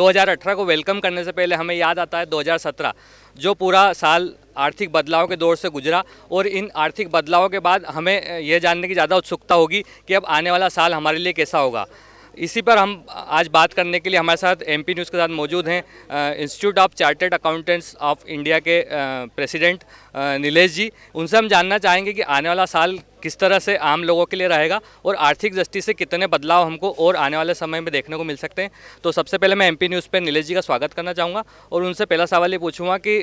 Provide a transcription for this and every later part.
2018 को वेलकम करने से पहले हमें याद आता है 2017 जो पूरा साल आर्थिक बदलाव के दौर से गुजरा और इन आर्थिक बदलावों के बाद हमें यह जानने की ज़्यादा उत्सुकता होगी कि अब आने वाला साल हमारे लिए कैसा होगा इसी पर हम आज बात करने के लिए हमारे साथ एमपी न्यूज़ के साथ मौजूद हैं Institute of Chartered Accountants of India के प्रेसिडेंट नीलेश जी उनसे हम जानना चाहेंगे कि आने वाला साल किस तरह से आम लोगों के लिए रहेगा और आर्थिक दृष्टि से कितने बदलाव हमको और आने वाले समय में देखने को मिल सकते हैं तो सबसे पहले मैं एमपी न्यूज़ पर नीलेश जी का स्वागत करना चाहूँगा और उनसे पहला सवाल ये पूछूंगा कि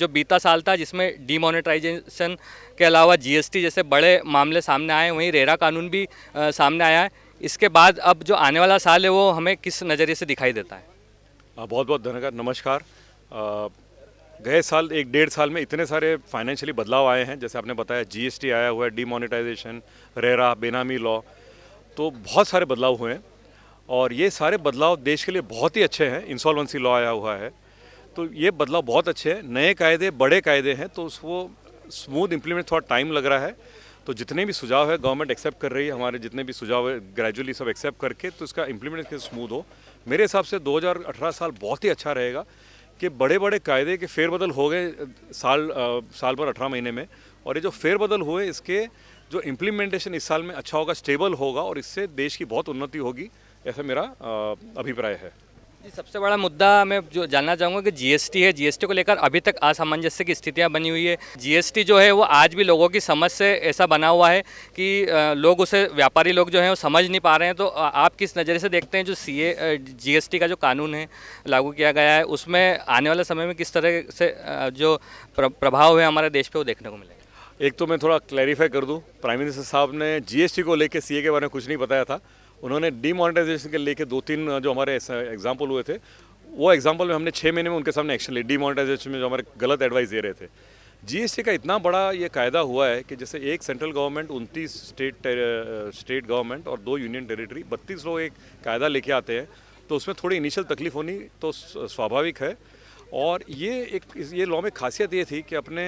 जो बीता साल था जिसमें डीमोनेटाइजेशन के अलावा जीएसटी जैसे बड़े मामले सामने आए वहीं रेरा कानून भी सामने आया है इसके बाद अब जो आने वाला साल है वो हमें किस नज़रिए से दिखाई देता है बहुत बहुत धन्यवाद नमस्कार गए साल एक डेढ़ साल में इतने सारे फाइनेंशियली बदलाव आए हैं जैसे आपने बताया जीएसटी आया हुआ है डीमोनेटाइजेशन रेरा बेनामी लॉ तो बहुत सारे बदलाव हुए हैं और ये सारे बदलाव देश के लिए बहुत ही अच्छे हैं इंसॉल्वेंसी लॉ आया हुआ है तो ये बदलाव बहुत अच्छे हैं नए कायदे बड़े कायदे हैं तो उसको स्मूथ इम्प्लीमेंट थोड़ा टाइम लग रहा है तो जितने भी सुझाव है गवर्नमेंट एक्सेप्ट कर रही है हमारे जितने भी सुझाव है ग्रेजुअली सब एक्सेप्ट करके तो इसका इम्प्लीमेंटेशन स्मूथ हो मेरे हिसाब से 2018 साल बहुत ही अच्छा रहेगा कि बड़े बड़े कायदे के फेरबदल हो गए साल साल भर अठारह महीने में और ये जो फेरबदल हुए इसके जो इम्प्लीमेंटेशन इस साल में अच्छा होगा स्टेबल होगा और इससे देश की बहुत उन्नति होगी ऐसा मेरा अभिप्राय है जी सबसे बड़ा मुद्दा मैं जो जानना चाहूँगा कि जीएसटी है जीएसटी को लेकर अभी तक असामंजस्य की स्थितियाँ बनी हुई है जीएसटी जो है वो आज भी लोगों की समझ से ऐसा बना हुआ है कि लोग उसे व्यापारी लोग जो हैं वो समझ नहीं पा रहे हैं तो आप किस नज़र से देखते हैं जो सीए जीएसटी का जो कानून है लागू किया गया है उसमें आने वाले समय में किस तरह से जो प्रभाव है हमारे देश पर वो देखने को मिलेगा एक तो मैं थोड़ा क्लैरिफाई कर दूं प्राइम मिनिस्टर साहब ने जीएसटी को लेकर सीए के बारे में कुछ नहीं बताया था उन्होंने डीमोनेटाइजेशन के लेके दो तीन जो हमारे एग्जाम्पल हुए थे वो एग्जाम्पल में हमने छः महीने में उनके सामने एक्शन लिया डीमोनेटाइजेशन में जो हमारे गलत एडवाइस दे रहे थे जीएसटी का इतना बड़ा ये कायदा हुआ है कि जैसे एक सेंट्रल गवर्नमेंट उनतीस स्टेट स्टेट गवर्नमेंट और दो यूनियन टेरिटरी बत्तीस लोग एक कायदा लेके आते हैं तो उसमें थोड़ी इनिशियल तकलीफ होनी तो स्वाभाविक है और ये एक ये लॉ में खासियत ये थी कि अपने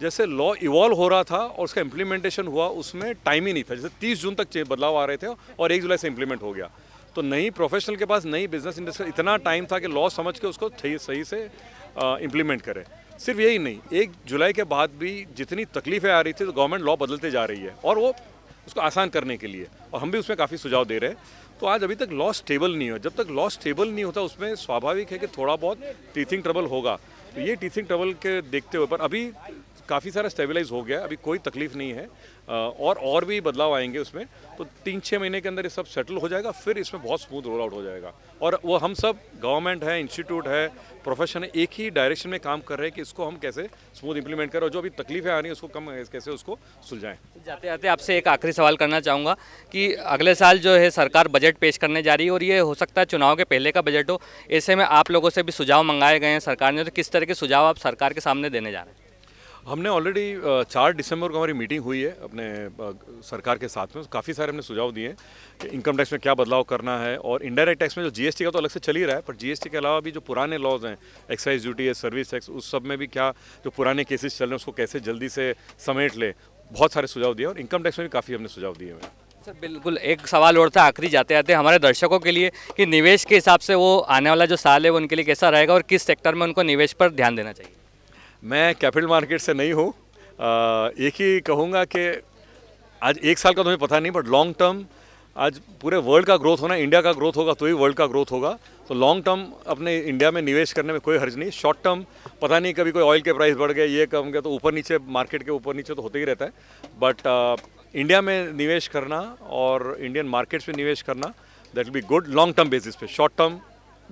जैसे लॉ इवॉल्व हो रहा था और उसका इम्प्लीमेंटेशन हुआ उसमें टाइम ही नहीं था जैसे तीस जून तक बदलाव आ रहे थे और एक जुलाई से इम्प्लीमेंट हो गया तो नई प्रोफेशनल के पास नई बिजनेस इंडस्ट्री इतना टाइम था कि लॉ समझ के उसको सही सही से इम्प्लीमेंट करें सिर्फ यही नहीं एक जुलाई के बाद भी जितनी तकलीफें आ रही थी तो गवर्नमेंट लॉ बदलते जा रही है और वो उसको आसान करने के लिए और हम भी उसमें काफ़ी सुझाव दे रहे हैं तो आज अभी तक लॉ स्टेबल नहीं हो जब तक लॉ स्टेबल नहीं होता उसमें स्वाभाविक है कि थोड़ा बहुत टीथिंग ट्रबल होगा तो ये टीथिंग ट्रबल के देखते हुए पर अभी काफ़ी सारा स्टेबलाइज हो गया अभी कोई तकलीफ नहीं है और और भी बदलाव आएंगे उसमें तो तीन छः महीने के अंदर ये सब सेटल हो जाएगा फिर इसमें बहुत स्मूथ रोल आउट हो जाएगा और वो हम सब गवर्नमेंट है इंस्टीट्यूट है प्रोफेशन है एक ही डायरेक्शन में काम कर रहे हैं कि इसको हम कैसे स्मूथ इंप्लीमेंट करें और जो अभी तकलीफें आ रही हैं उसको कम कैसे उसको सुलझाएं जाते जाते आपसे एक आखिरी सवाल करना चाहूँगा कि अगले साल जो है सरकार बजट पेश करने जा रही है और ये हो सकता है चुनाव के पहले का बजट हो ऐसे में आप लोगों से भी सुझाव मंगाए गए हैं सरकार ने तो किस तरह के सुझाव आप सरकार के सामने देने जा रहे हैं हमने ऑलरेडी चार दिसंबर को हमारी मीटिंग हुई है अपने सरकार के साथ में काफ़ी सारे हमने सुझाव दिए हैं कि इनकम टैक्स में क्या बदलाव करना है और इनडायरेक्ट टैक्स में जो जीएसटी का तो अलग से चल ही रहा है पर जीएसटी के अलावा भी जो पुराने लॉज हैं एक्साइज ड्यूटी है सर्विस टैक्स उस सब में भी क्या जो पुराने केसेस चल रहे हैं उसको कैसे जल्दी से समेट ले बहुत सारे सुझाव दिए और इनकम टैक्स में भी काफ़ी हमने सुझाव दिए हैं सर बिल्कुल एक सवाल और था आखिरी जाते आते हमारे दर्शकों के लिए कि निवेश के हिसाब से वो आने वाला जो साल है वो उनके लिए कैसा रहेगा और किस सेक्टर में उनको निवेश पर ध्यान देना चाहिए मैं कैपिटल मार्केट से नहीं हूँ एक ही कहूँगा कि आज एक साल का तुम्हें तो पता नहीं बट लॉन्ग टर्म आज पूरे वर्ल्ड का ग्रोथ होना इंडिया का ग्रोथ होगा तो ही वर्ल्ड का ग्रोथ होगा तो लॉन्ग टर्म अपने इंडिया में निवेश करने में कोई हर्ज नहीं शॉर्ट टर्म पता नहीं कभी कोई ऑयल के प्राइस बढ़ गए ये कम गए तो ऊपर नीचे मार्केट के ऊपर नीचे तो होते ही रहता है बट इंडिया में निवेश करना और इंडियन मार्केट्स में निवेश करना that will be good long term basis पे शॉर्ट टर्म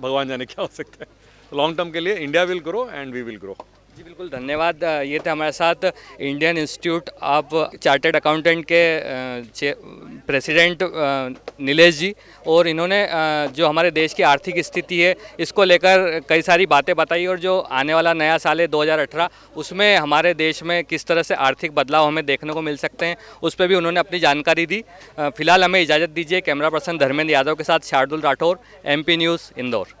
भगवान जाने क्या हो सकता है लॉन्ग टर्म के लिए India will grow and we will grow जी बिल्कुल धन्यवाद ये थे हमारे साथ Indian Institute of Chartered Accountant के प्रेसिडेंट नीलेश जी और इन्होंने जो हमारे देश की आर्थिक स्थिति है इसको लेकर कई सारी बातें बताई और जो आने वाला नया साल है 2018 उसमें हमारे देश में किस तरह से आर्थिक बदलाव हमें देखने को मिल सकते हैं उस पर भी उन्होंने अपनी जानकारी दी फिलहाल हमें इजाज़त दीजिए कैमरा पर्सन धर्मेंद्र यादव के साथ शार्दुल राठौर एम न्यूज़ इंदौर